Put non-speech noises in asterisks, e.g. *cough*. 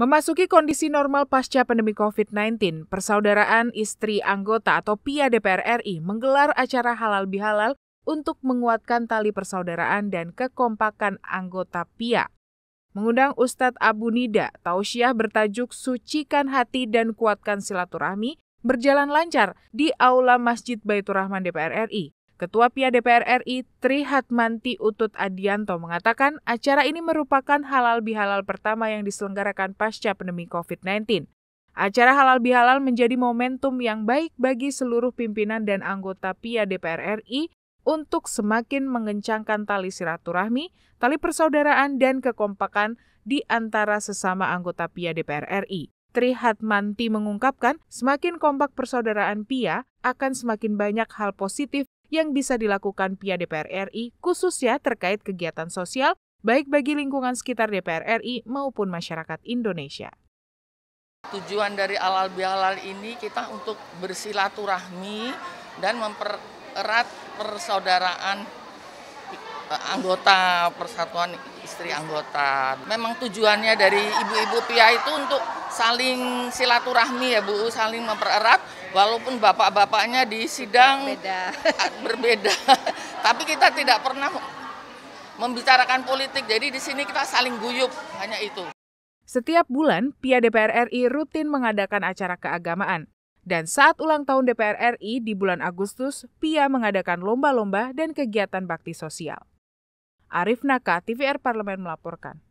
Memasuki kondisi normal pasca pandemi COVID-19, Persaudaraan Istri Anggota atau PIA DPR RI menggelar acara halal bihalal untuk menguatkan tali persaudaraan dan kekompakan anggota PIA. Mengundang Ustadz Abu Nida, tausiah bertajuk Sucikan Hati dan Kuatkan Silaturahmi berjalan lancar di Aula Masjid Baitur Rahman DPR RI. Ketua PIA DPR RI Trihatmanti Utut Adianto mengatakan acara ini merupakan halal bihalal pertama yang diselenggarakan pasca pandemi COVID-19. Acara halal bihalal menjadi momentum yang baik bagi seluruh pimpinan dan anggota PIA DPR RI untuk semakin mengencangkan tali silaturahmi, tali persaudaraan, dan kekompakan di antara sesama anggota PIA DPR RI. Trihatmanti mengungkapkan, semakin kompak persaudaraan PIA, akan semakin banyak hal positif yang bisa dilakukan pihak DPR RI khususnya terkait kegiatan sosial baik bagi lingkungan sekitar DPR RI maupun masyarakat Indonesia. Tujuan dari Alal Bihalal ini kita untuk bersilaturahmi dan mempererat persaudaraan anggota persatuan istri anggota. Memang tujuannya dari ibu-ibu pihak itu untuk saling silaturahmi ya Bu, saling mempererat walaupun bapak-bapaknya di sidang berbeda. *laughs* Ah, berbeda. *laughs* Tapi kita tidak pernah membicarakan politik. Jadi di sini kita saling guyup, hanya itu. Setiap bulan, Pia DPR RI rutin mengadakan acara keagamaan. Dan saat ulang tahun DPR RI di bulan Agustus, Pia mengadakan lomba-lomba dan kegiatan bakti sosial. Arif Naka, TVR Parlemen melaporkan.